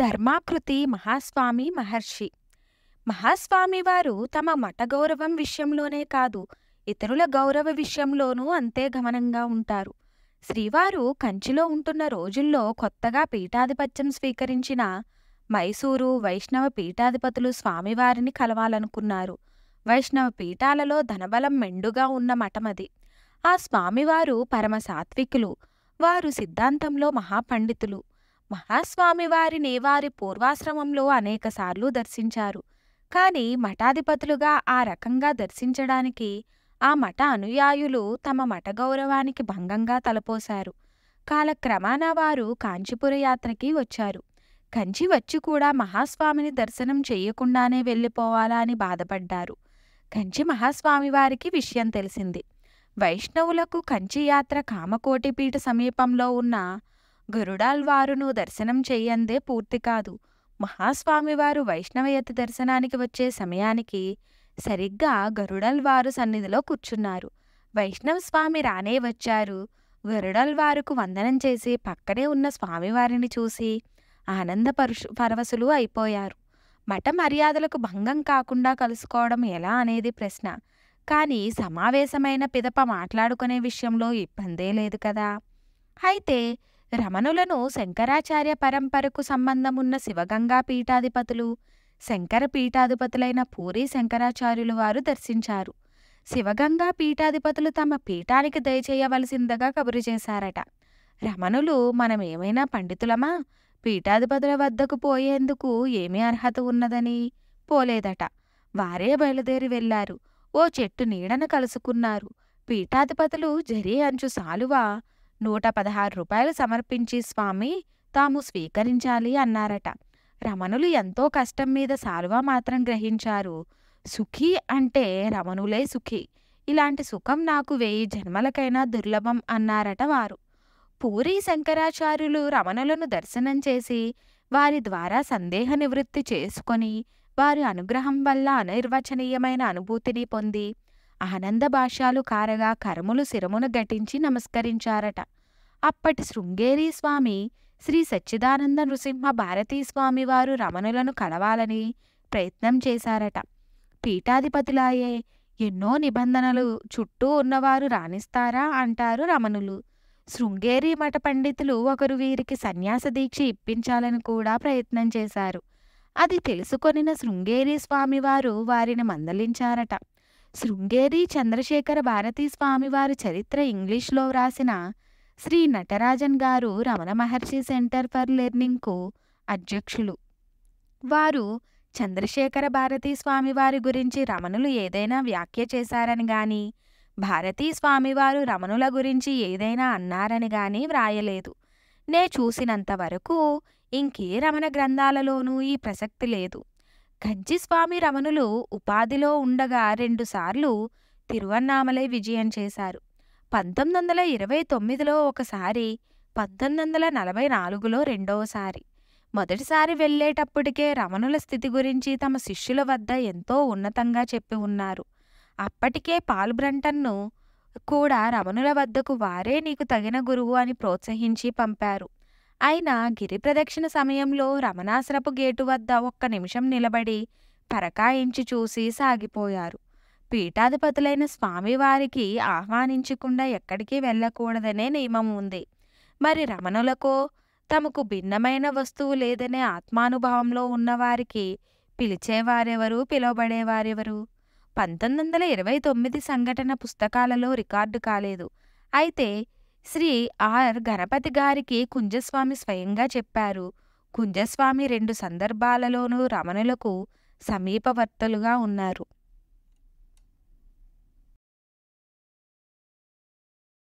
ధర్మాకృతి మహాస్వామి మహర్షి మహాస్వామి వారు తమ మఠ గౌరవం విషయంలోనే కాదు ఇతరుల గౌరవ విషయంలోనూ అంతే గమనంగా ఉంటారు శ్రీవారు కంచిలో ఉంటున్న రోజుల్లో కొత్తగా పీఠాధిపత్యం స్వీకరించిన మైసూరు వైష్ణవ పీఠాధిపతులు స్వామివారిని కలవాలనుకున్నారు వైష్ణవ పీఠాలలో ధనబలం మెండుగా ఉన్న మఠమది ఆ స్వామివారు పరమ సాత్వికులు వారు సిద్ధాంతంలో మహాపండితులు మహాస్వామివారిని వారి పూర్వాశ్రమంలో అనేకసార్లు దర్శించారు కానీ మఠాధిపతులుగా ఆ రకంగా దర్శించడానికి ఆ మఠ అనుయాయులు తమ మఠ గౌరవానికి భంగంగా తలపోశారు కాలక్రమాన వారు కాంచీపుర యాత్రకి వచ్చారు కంచి వచ్చి కూడా మహాస్వామిని దర్శనం చేయకుండానే వెళ్ళిపోవాలా అని బాధపడ్డారు కంచి మహాస్వామివారికి విషయం తెలిసింది వైష్ణవులకు కంచి యాత్ర కామకోటిపీఠ సమీపంలో ఉన్న గరుడాల్వారును దర్శనం చేయందే పూర్తి కాదు మహాస్వామివారు వైష్ణవయతి దర్శనానికి వచ్చే సమయానికి సరిగ్గా గరుడల్వారు సన్నిధిలో కూర్చున్నారు వైష్ణవ స్వామి రానే వచ్చారు గరుడల్వారుకు వందనం చేసి పక్కనే ఉన్న స్వామివారిని చూసి ఆనంద పరుషు పరవశులు అయిపోయారు మఠ మర్యాదలకు భంగం కాకుండా కలుసుకోవడం ఎలా అనేది ప్రశ్న కానీ సమావేశమైన పిదప మాట్లాడుకునే విషయంలో ఇబ్బందే లేదు కదా అయితే రమణులను శంకరాచార్య పరంపరకు సంబంధమున్న శివగంగా పీఠాధిపతులు శంకర పీఠాధిపతులైన పూరి శంకరాచార్యులు వారు దర్శించారు శివగంగా పీఠాధిపతులు తమ పీఠానికి దయచేయవలసిందిగా కబురు చేశారట రమణులు మనమేమైనా పండితులమా పీఠాధిపతుల వద్దకు పోయేందుకు ఏమీ అర్హత ఉన్నదని పోలేదట వారే బయలుదేరి వెళ్లారు ఓ చెట్టు నీడన కలుసుకున్నారు పీఠాధిపతులు జరి అంచు సాలువా నూట పదహారు రూపాయలు సమర్పించి స్వామి తాము స్వీకరించాలి అన్నారట రమణులు ఎంతో కష్టం మీద సాలువా మాత్రం గ్రహించారు సుఖీ అంటే రమణులే సుఖీ ఇలాంటి సుఖం నాకు వెయ్యి జన్మలకైనా దుర్లభం అన్నారట వారు పూరి శంకరాచార్యులు రమణులను దర్శనం చేసి వారి ద్వారా సందేహ నివృత్తి చేసుకొని వారి అనుగ్రహం వల్ల అనిర్వచనీయమైన అనుభూతిని పొంది ఆనంద భాష్యాలు కారగా కరములు శిరమును ఘటించి నమస్కరించారట అప్పటి శృంగేరి స్వామి శ్రీ సచ్చిదానంద నృసింహ భారతీ స్వామివారు రమణులను కలవాలని ప్రయత్నం చేశారట పీఠాధిపతులాయే ఎన్నో నిబంధనలు చుట్టూ ఉన్నవారు రాణిస్తారా అంటారు రమణులు శృంగేరి మఠ పండితులు ఒకరు వీరికి సన్యాస దీక్ష ఇప్పించాలని కూడా ప్రయత్నం చేశారు అది తెలుసుకొనిన శృంగేరి స్వామివారు వారిని మందలించారట శృంగేరి చంద్రశేఖర భారతీ స్వామివారి చరిత్ర ఇంగ్లీష్లో వ్రాసిన శ్రీ నటరాజన్ గారు రమణ మహర్షి సెంటర్ ఫర్ లెర్నింగ్కు అధ్యక్షులు వారు చంద్రశేఖర భారతీ స్వామివారి గురించి రమణులు ఏదైనా వ్యాఖ్య చేశారని గాని భారతీ స్వామివారు రమణుల గురించి ఏదైనా అన్నారని గాని వ్రాయలేదు నే చూసినంత వరకు ఇంకే రమణ గ్రంథాలలోనూ ఈ ప్రసక్తి లేదు గజ్జిస్వామి రమణులు ఉపాధిలో ఉండగా రెండుసార్లు తిరువన్నామలై విజయం చేశారు పంతొమ్మిది వందల ఇరవై తొమ్మిదిలో ఒకసారి పంతొమ్మిది వందల నలభై నాలుగులో రెండవసారి మొదటిసారి వెళ్ళేటప్పటికే రమణుల స్థితి గురించి తమ శిష్యుల వద్ద ఎంతో ఉన్నతంగా చెప్పి ఉన్నారు అప్పటికే పాల్బ్రంటన్ను కూడా రమణుల వద్దకు వారే నీకు తగిన గురువు అని ప్రోత్సహించి పంపారు ఆయన గిరిప్రదక్షిణ సమయంలో రమణాశ్రపు గేటు వద్ద ఒక్క నిమిషం నిలబడి పరకాయించి చూసి సాగిపోయారు పీఠాధిపతులైన స్వామివారికి ఆహ్వానించకుండా ఎక్కడికి వెళ్ళకూడదనే నియమం ఉంది మరి రమణులకో తమకు భిన్నమైన వస్తువు లేదనే ఆత్మానుభావంలో ఉన్నవారికి పిలిచేవారెవరు పిలువబడేవారెవరు పంతొమ్మిది వందల ఇరవై తొమ్మిది సంఘటన పుస్తకాలలో రికార్డు కాలేదు అయితే శ్రీ ఆర్ గణపతి గారికి కుంజస్వామి స్వయంగా చెప్పారు కుంజస్వామి రెండు సందర్భాలలోనూ రమణులకు సమీపవర్తలుగా ఉన్నారు